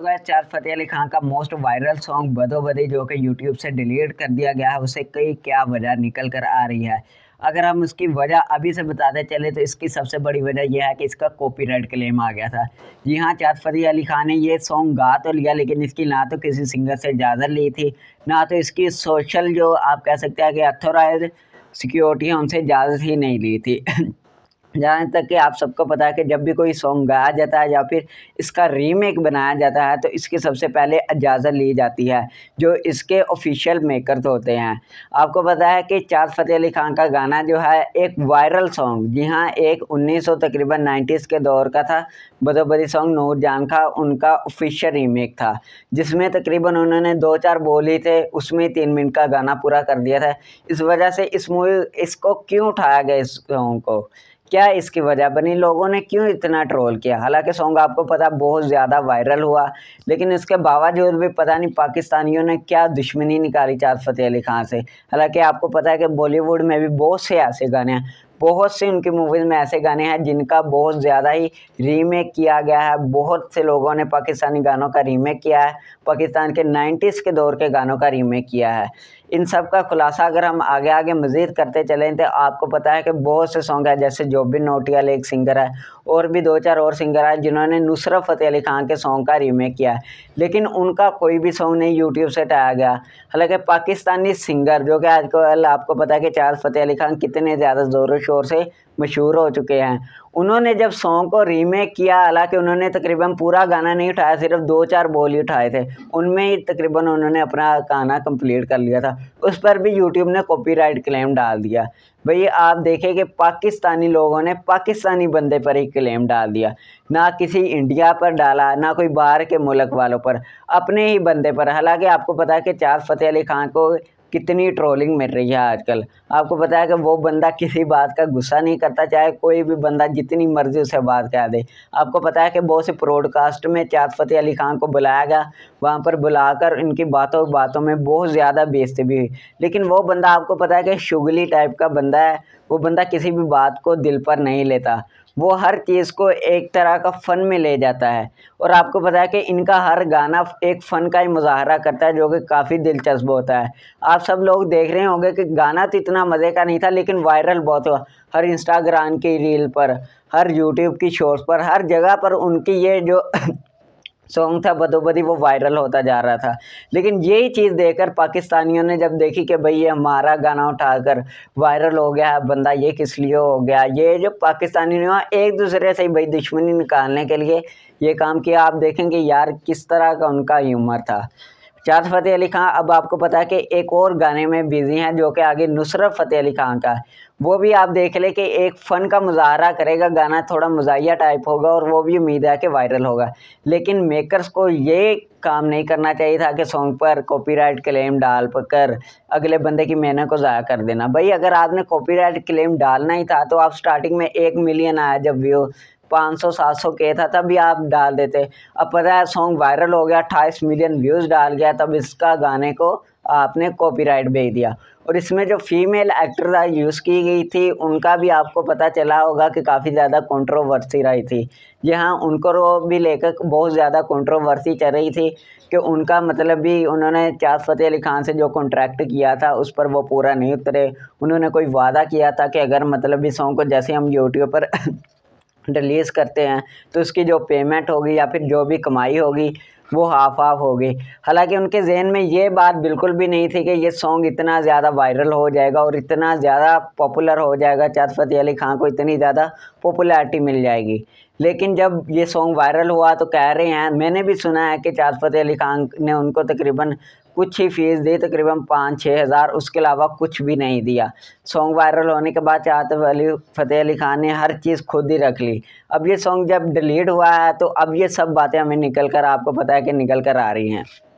तो गैस चार फतेह अली खान का मोस्ट वायरल सॉन्ग बदो बदी जो कि यूट्यूब से डिलीट कर दिया गया है उसे कई क्या वजह निकल कर आ रही है अगर हम उसकी वजह अभी से बताते चले तो इसकी सबसे बड़ी वजह यह है कि इसका कॉपीराइट क्लेम आ गया था जी हाँ चाँद फतेह अली खान ने यह सॉन्ग गा तो लिया लेकिन इसकी ना तो किसी सिंगर से इजाज़त ली थी ना तो इसकी सोशल जो आप कह सकते हैं कि अथोराइज सिक्योरिटी है उनसे इजाज़त ही नहीं ली थी जहाँ तक कि आप सबको पता है कि जब भी कोई सॉन्ग गाया जाता है या फिर इसका रीमेक बनाया जाता है तो इसकी सबसे पहले इजाज़त ली जाती है जो इसके ऑफिशियल मेकर्स होते हैं आपको पता है कि चार फतेह अली खान का गाना जो है एक वायरल सॉन्ग जी हाँ एक 1900 तकरीबन 90s के दौर का था बदोबरी सॉन्ग नूर जान का उनका ऑफिशियल रीमेक था जिसमें तकरीबन उन्होंने दो चार बोल ही थे उसमें तीन मिनट का गाना पूरा कर दिया था इस वजह से इस मूवी इसको क्यों उठाया गया इस सॉन्ग को क्या इसकी वजह बनी लोगों ने क्यों इतना ट्रोल किया हालांकि सॉन्ग आपको पता बहुत ज़्यादा वायरल हुआ लेकिन इसके बावजूद भी पता नहीं पाकिस्तानियों ने क्या दुश्मनी निकाली चार फतेह अली खान से हालांकि आपको पता है कि बॉलीवुड में भी बहुत से ऐसे गाने हैं बहुत से उनकी मूवीज़ में ऐसे गाने हैं जिनका बहुत ज़्यादा ही रीमेक किया गया है बहुत से लोगों ने पाकिस्तानी गानों का रीमेक किया है पाकिस्तान के नाइन्टीज़ के दौर के गानों का रीमेक किया है इन सब का खुलासा अगर हम आगे आगे मज़ीद करते चलें तो आपको पता है कि बहुत से सॉन्ग हैं जैसे जोबिन नोटियाल एक सिंगर है और भी दो चार और सिंगर हैं जिन्होंने नुसरत फ़तेह अली खान के सॉन्ग का रीमेक किया है लेकिन उनका कोई भी सॉन्ग नहीं यूट्यूब से टाया गया हालांकि पाकिस्तानी सिंगर जो कि आजकल आपको पता है कि चार्ल्स फ़तेह अली खान कितने ज़्यादा ज़ोरों शोर से मशहूर हो चुके हैं उन्होंने जब सॉन्ग को रीमेक किया हालांकि उन्होंने तकरीबन पूरा गाना नहीं उठाया सिर्फ दो चार बोल ही उठाए थे उनमें ही तकरीबन उन्होंने अपना गाना कंप्लीट कर लिया था उस पर भी यूट्यूब ने कॉपीराइट क्लेम डाल दिया भई आप देखें कि पाकिस्तानी लोगों ने पाकिस्तानी बंदे पर ही क्लेम डाल दिया ना किसी इंडिया पर डाला ना कोई बाहर के मुल्क वालों पर अपने ही बंदे पर हालांकि आपको पता है कि चार फतेह अली खान को कितनी ट्रोलिंग मिल रही है आजकल आपको पता है कि वो बंदा किसी बात का गुस्सा नहीं करता चाहे कोई भी बंदा जितनी मर्ज़ी उसे बात कह दे आपको पता है कि बहुत से प्रोडकास्ट में चाद फतेह अली खान को बुलाया गया वहाँ पर बुलाकर इनकी बातों बातों में बहुत ज़्यादा बेजती भी हुई लेकिन वो बंदा आपको पता है कि शुगली टाइप का बंदा है वो बंदा किसी भी बात को दिल पर नहीं लेता वो हर चीज़ को एक तरह का फ़न में ले जाता है और आपको पता है कि इनका हर गाना एक फ़न का ही मुजाहरा करता है जो कि काफ़ी दिलचस्प होता है आप सब लोग देख रहे होंगे कि गाना तो इतना मज़े का नहीं था लेकिन वायरल बहुत हुआ हर इंस्टाग्राम की रील पर हर यूट्यूब की शोर्स पर हर जगह पर उनकी ये जो सॉन्ग था बदोबदी वो वायरल होता जा रहा था लेकिन यही चीज़ देखकर पाकिस्तानियों ने जब देखी कि भाई ये हमारा गाना उठाकर वायरल हो गया बंदा ये किस लिए हो गया ये जो पाकिस्तानियों ने एक दूसरे से भाई दुश्मनी निकालने के लिए ये काम किया आप देखेंगे यार किस तरह का उनका ह्यूमर था शाद फ़तेह अली खां अब आपको पता है कि एक और गाने में बिज़ी हैं जो कि आगे नुसरत फ़तेह अली खान का है वो भी आप देख लें कि एक फ़न का मुजाहरा करेगा गाना थोड़ा मजाया टाइप होगा और वो भी उम्मीद है कि वायरल होगा लेकिन मेकर्स को ये काम नहीं करना चाहिए था कि सॉन्ग पर कॉपीराइट क्लेम डाल कर अगले बंदे की मेहनत को ज़ाया कर देना भाई अगर आपने कॉपीराइट क्लेम डालना ही था तो आप स्टार्टिंग में एक मिलियन आया जब व्यू पाँच सौ सात सौ के था तभी आप डाल देते अब पता है सॉन्ग वायरल हो गया अट्ठाईस मिलियन व्यूज़ डाल गया तब इसका गाने को आपने कॉपीराइट भेज दिया और इसमें जो फीमेल एक्टर यूज़ की गई थी उनका भी आपको पता चला होगा कि काफ़ी ज़्यादा कंट्रोवर्सी रही थी जी हाँ उनको भी लेकर बहुत ज़्यादा कंट्रोवर्सी चल रही थी कि उनका मतलब भी उन्होंने चास फतेह अली खान से जो कॉन्ट्रैक्ट किया था उस पर वो पूरा नहीं उतरे उन्होंने कोई वादा किया था कि अगर मतलब इस सॉन्ग को जैसे हम यूट्यूब पर रिलीज़ करते हैं तो उसकी जो पेमेंट होगी या फिर जो भी कमाई होगी वो हाफ हाफ होगी हालांकि उनके जहन में ये बात बिल्कुल भी नहीं थी कि ये सॉन्ग इतना ज़्यादा वायरल हो जाएगा और इतना ज़्यादा पॉपुलर हो जाएगा चाँद फतेह अली खां को इतनी ज़्यादा पॉपुलैरिटी मिल जाएगी लेकिन जब ये सॉन्ग वायरल हुआ तो कह रहे हैं मैंने भी सुना है कि चाद फतेह अली खान ने उनको तकरीबन कुछ ही फीस दी तकरीबन पाँच छः हज़ार उसके अलावा कुछ भी नहीं दिया सॉन्ग वायरल होने के बाद चाहते वाली फ़तेह अली खान ने हर चीज़ खुद ही रख ली अब ये सॉन्ग जब डिलीट हुआ है तो अब ये सब बातें हमें निकल कर आपको पता है कि निकल कर आ रही हैं